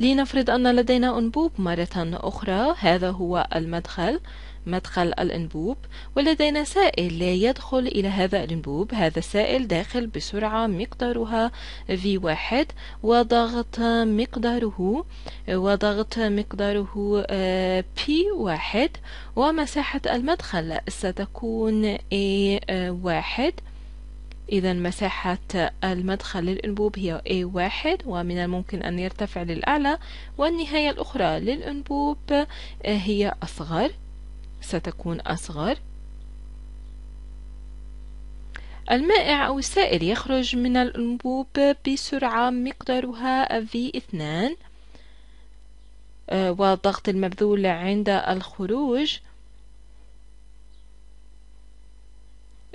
لنفرض أن لدينا أنبوب مرة أخرى هذا هو المدخل مدخل الأنبوب ولدينا سائل لا يدخل إلى هذا الأنبوب هذا السائل داخل بسرعة مقدارها V1 وضغط مقداره وضغط مقداره آه، P1 ومساحة المدخل ستكون A1 إذا مساحة المدخل للأنبوب هي A1 ومن الممكن أن يرتفع للأعلى والنهاية الأخرى للأنبوب آه، هي أصغر ستكون أصغر المائع أو السائل يخرج من الأنبوب بسرعة مقدارها V2 آه، وضغط المبذول عند الخروج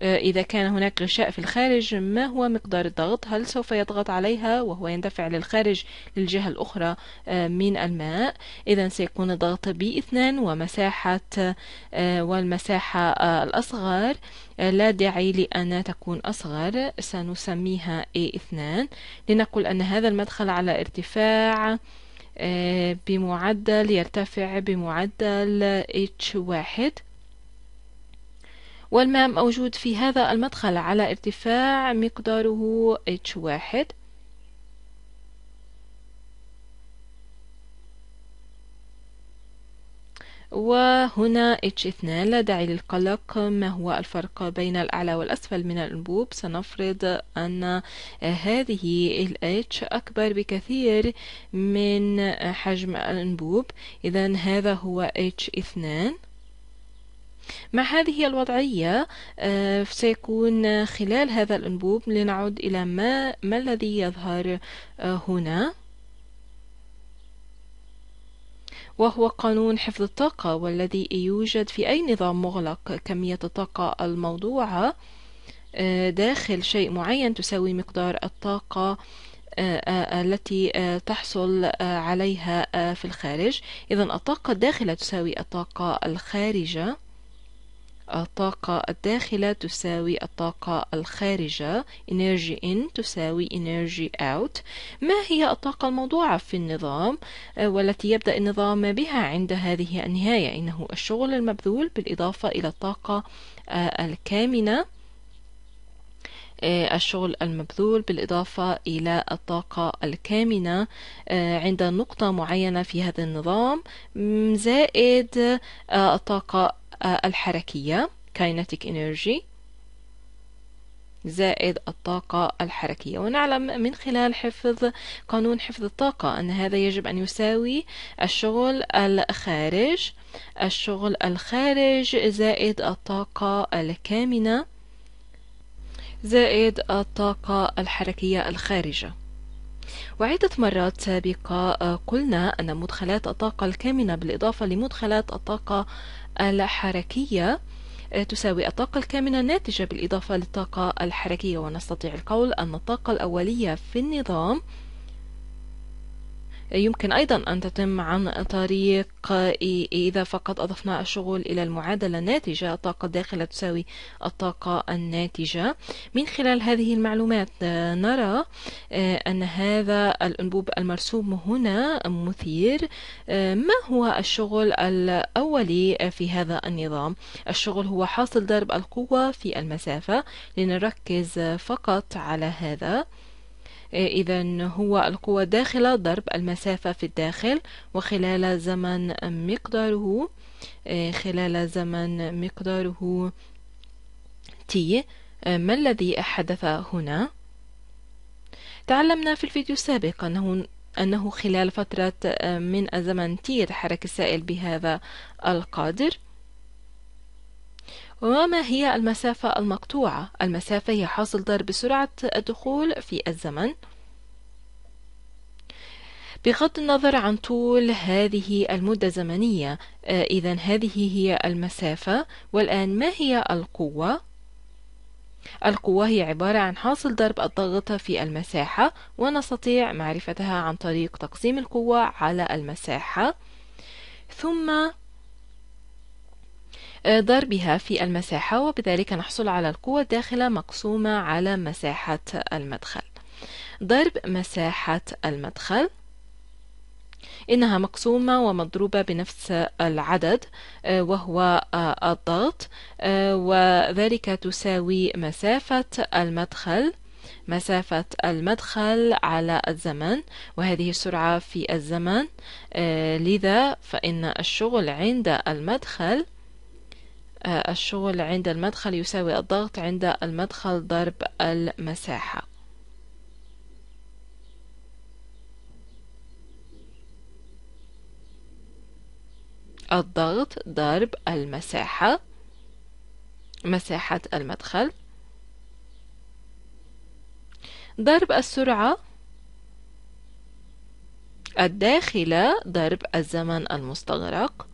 آه، إذا كان هناك غشاء في الخارج ما هو مقدار الضغط هل سوف يضغط عليها وهو يندفع للخارج للجهة الأخرى آه، من الماء إذا سيكون الضغط باثنان ومساحة آه، والمساحة الأصغر لا داعي لأن تكون أصغر سنسميها A2 لنقول أن هذا المدخل على ارتفاع بمعدل يرتفع بمعدل H1 والماء موجود في هذا المدخل على ارتفاع مقداره H1 وهنا H2 لا داعي للقلق ما هو الفرق بين الأعلى والأسفل من الأنبوب سنفرض أن هذه ال H أكبر بكثير من حجم الأنبوب إذا هذا هو H2 مع هذه الوضعية آه، سيكون خلال هذا الأنبوب لنعود إلى ما, ما الذي يظهر آه، هنا وهو قانون حفظ الطاقة والذي يوجد في أي نظام مغلق كمية الطاقة الموضوعة آه، داخل شيء معين تساوي مقدار الطاقة التي تحصل عليها في الخارج إذا الطاقة الداخلة تساوي الطاقة الخارجة الطاقة الداخلة تساوي الطاقة الخارجة energy in تساوي energy out ما هي الطاقة الموضوعة في النظام آه، والتي يبدأ النظام بها عند هذه النهاية إنه الشغل المبذول بالإضافة إلى الطاقة آه، الكامنة آه، الشغل المبذول بالإضافة إلى الطاقة الكامنة عند نقطة معينة في هذا النظام زائد الطاقة الحركية kinetic energy زائد الطاقة الحركية ونعلم من خلال حفظ قانون حفظ الطاقة أن هذا يجب أن يساوي الشغل الخارج الشغل الخارج زائد الطاقة الكامنة زائد الطاقة الحركية الخارجة وعدة مرات سابقة آه، قلنا أن مدخلات الطاقة الكامنة بالإضافة لمدخلات الطاقة الحركية آه، تساوي الطاقة الكامنة الناتجة بالإضافة للطاقة الحركية ونستطيع القول أن الطاقة الأولية في النظام يمكن أيضا أن تتم عن طريق إذا فقط أضفنا الشغل إلى المعادلة الناتجة الطاقة الداخلة تساوي الطاقة الناتجة من خلال هذه المعلومات آه، نرى آه، أن هذا الأنبوب المرسوم هنا مثير آه، ما هو الشغل الأولي في هذا النظام الشغل هو حاصل ضرب القوة في المسافة لنركز فقط على هذا إيه، إذا هو القوة الداخلة ضرب المسافة في الداخل وخلال زمن مقداره إيه، خلال زمن مقداره تي إيه، ما الذي حدث هنا؟ تعلمنا في الفيديو السابق أنه أنه خلال فترة من الزمن تي يتحرك السائل بهذا القدر وما هي المسافة المقطوعة؟ المسافة هي حاصل ضرب سرعة الدخول في الزمن بغض النظر عن طول هذه المدة الزمنية آه، إذا هذه هي المسافة والآن ما هي القوة؟ القوة هي عبارة عن حاصل ضرب الضغط في المساحة ونستطيع معرفتها عن طريق تقسيم القوة على المساحة ثم ضربها آه، في المساحة وبذلك نحصل على القوة الداخلة مقسومة على مساحة المدخل ضرب مساحة المدخل إنها مقسومة ومضروبة بنفس العدد آه، وهو آه، الضغط وذلك تساوي مسافة المدخل مسافة المدخل على الزمن وهذه السرعة في الزمن لذا فإن الشغل عند المدخل آه، الشغل عند المدخل يساوي الضغط عند المدخل ضرب المساحة الضغط ضرب المساحة مساحة المدخل ضرب السرعة الداخلة ضرب الزمن المستغرق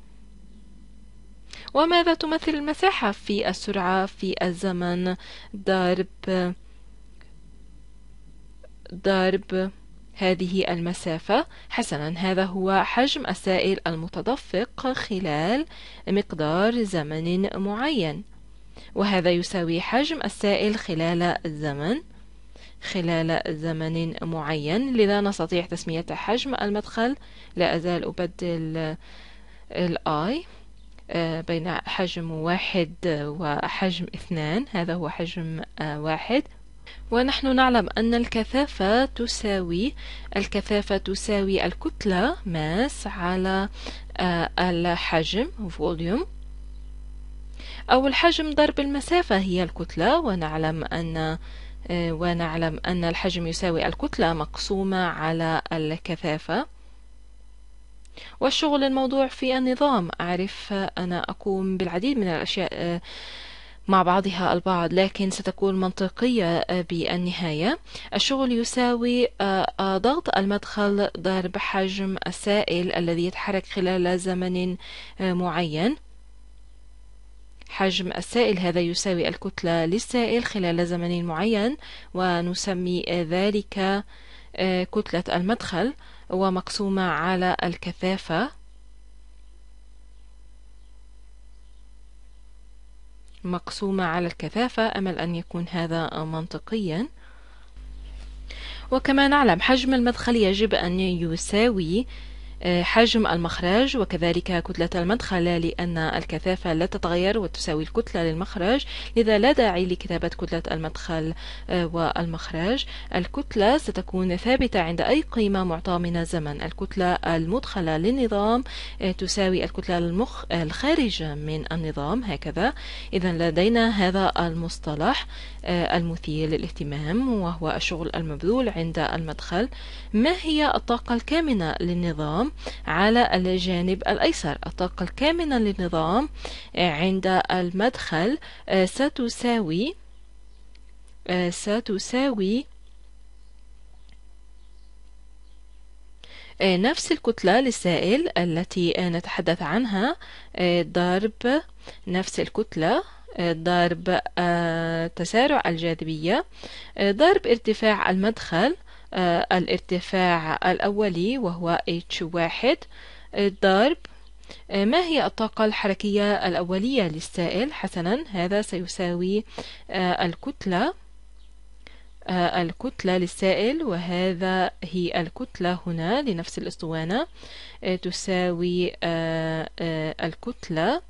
وماذا تمثل المساحة في السرعة في الزمن ضرب ضرب هذه المسافة حسنا هذا هو حجم السائل المتدفق خلال مقدار زمن معين وهذا يساوي حجم السائل خلال الزمن خلال زمن معين لذا نستطيع تسمية حجم المدخل لا أزال أبدل ال I آه، بين حجم واحد وحجم اثنان هذا هو حجم آه، واحد ونحن نعلم أن الكثافة تساوي الكثافة تساوي الكتلة ماس على آه، الحجم فوليوم أو الحجم ضرب المسافة هي الكتلة ونعلم أن ونعلم أن الحجم يساوي الكتلة مقسومة على الكثافة والشغل الموضوع في النظام أعرف أنا أقوم بالعديد من الأشياء آه، مع بعضها البعض لكن ستكون منطقية آه، بالنهاية الشغل يساوي آه، ضغط المدخل ضرب حجم السائل الذي يتحرك خلال زمن معين حجم السائل هذا يساوي الكتلة للسائل خلال زمن معين ونسمي ذلك كتلة المدخل ومقسومة على الكثافة مقسومة على الكثافة أمل أن يكون هذا منطقيا وكما نعلم حجم المدخل يجب أن يساوي حجم المخرج وكذلك كتلة المدخل لأن الكثافة لا تتغير وتساوي الكتلة للمخرج لذا لا داعي لكتابة كتلة المدخل آه، والمخرج الكتلة ستكون ثابتة عند أي قيمة معطاة من الزمن الكتلة المدخلة للنظام آه، تساوي الكتلة المخ... الخارجة من النظام هكذا إذا لدينا هذا المصطلح آه، المثير للاهتمام وهو الشغل المبذول عند المدخل ما هي الطاقة الكامنة للنظام على الجانب الأيسر الطاقة الكامنة للنظام عند المدخل آه، ستساوي آه، ستساوي نفس الكتلة للسائل التي نتحدث عنها ضرب نفس الكتلة ضرب آه، تسارع الجاذبية آه، ضرب ارتفاع المدخل آه، الارتفاع الأولي وهو H1 ضرب ما هي الطاقة الحركية الأولية للسائل؟ حسنا هذا سيساوي الكتلة الكتلة للسائل وهذا هي الكتلة هنا لنفس الأسطوانة تساوي الكتلة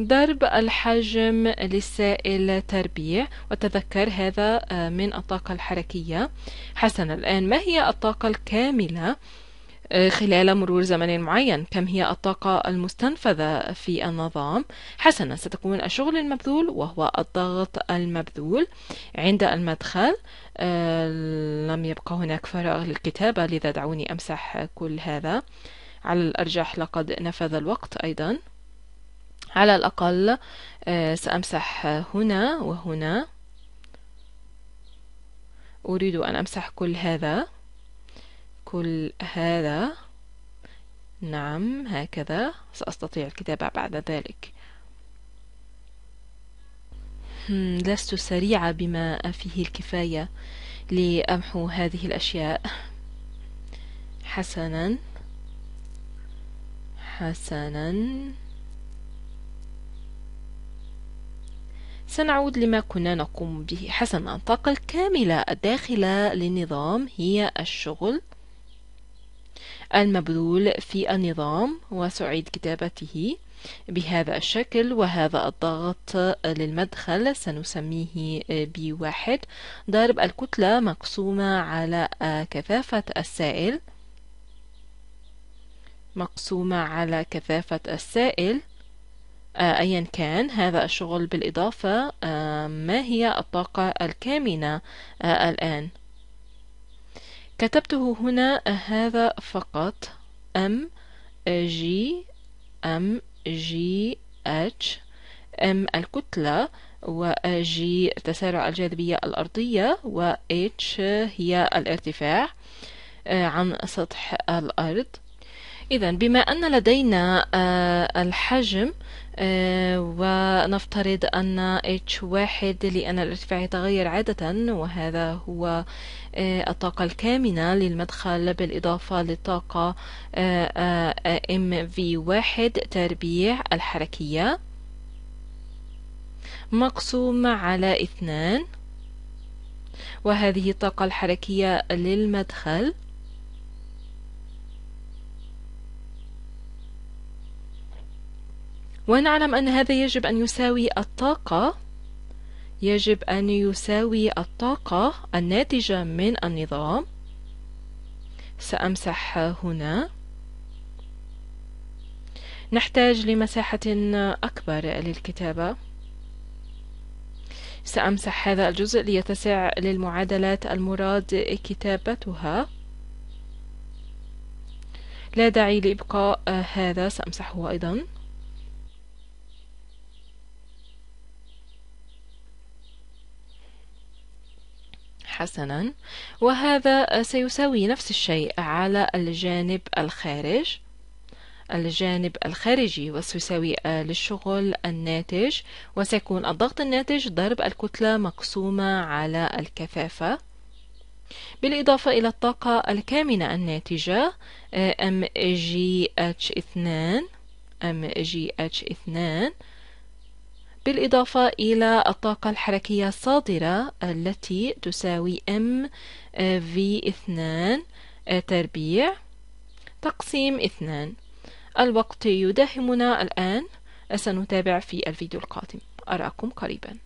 ضرب الحجم للسائل تربيع وتذكر هذا آه، من الطاقة الحركية حسنا الآن ما هي الطاقة الكاملة آه، خلال مرور زمن معين كم هي الطاقة المستنفذة في النظام حسنا ستكون الشغل المبذول وهو الضغط المبذول عند المدخل آه، لم يبقى هناك فراغ للكتابة لذا دعوني أمسح كل هذا على الأرجح لقد نفذ الوقت أيضا على الأقل آه، سأمسح هنا وهنا أريد أن أمسح كل هذا كل هذا نعم هكذا سأستطيع الكتابة بعد ذلك لست سريعة بما فيه الكفاية لأمحو هذه الأشياء حسنا حسنا سنعود لما كنا نقوم به حسنا الطاقة الكاملة الداخلة للنظام هي الشغل المبذول في النظام وسعيد كتابته بهذا الشكل وهذا الضغط للمدخل سنسميه بواحد ضرب الكتلة مقسومة على كثافة السائل مقسومة على كثافة السائل آه، أيا كان هذا الشغل بالإضافة آه، ما هي الطاقة الكامنة آه، الآن كتبته هنا هذا فقط أم جي أم جي اتش أم الكتلة و G تسارع الجاذبية الأرضية و H هي الارتفاع عن سطح الأرض إذا بما أن لدينا آه، الحجم آه، ونفترض أن واحد لأن الارتفاع يتغير عادة وهذا هو آه، الطاقة الكامنة للمدخل بالإضافة للطاقة واحد تربيع الحركية مقسومة على اثنان وهذه الطاقة الحركية للمدخل ونعلم أن هذا يجب أن يساوي الطاقة يجب أن يساوي الطاقة الناتجة من النظام سأمسح هنا نحتاج لمساحة أكبر للكتابة سأمسح هذا الجزء ليتسع للمعادلات المراد كتابتها لا داعي لإبقاء هذا سأمسحه أيضاً حسنا وهذا سيساوي نفس الشيء على الجانب الخارج الجانب الخارجي وسيساوي آه، للشغل الناتج وسيكون الضغط الناتج ضرب الكتلة مقسومة على الكثافة بالإضافة إلى الطاقة الكامنة الناتجة MGH2 آه، MGH2 بالإضافة إلى الطاقة الحركية الصادرة التي تساوي m V 2 آه، تربيع تقسيم 2 الوقت يداهمنا الآن سنتابع في الفيديو القادم أراكم قريباً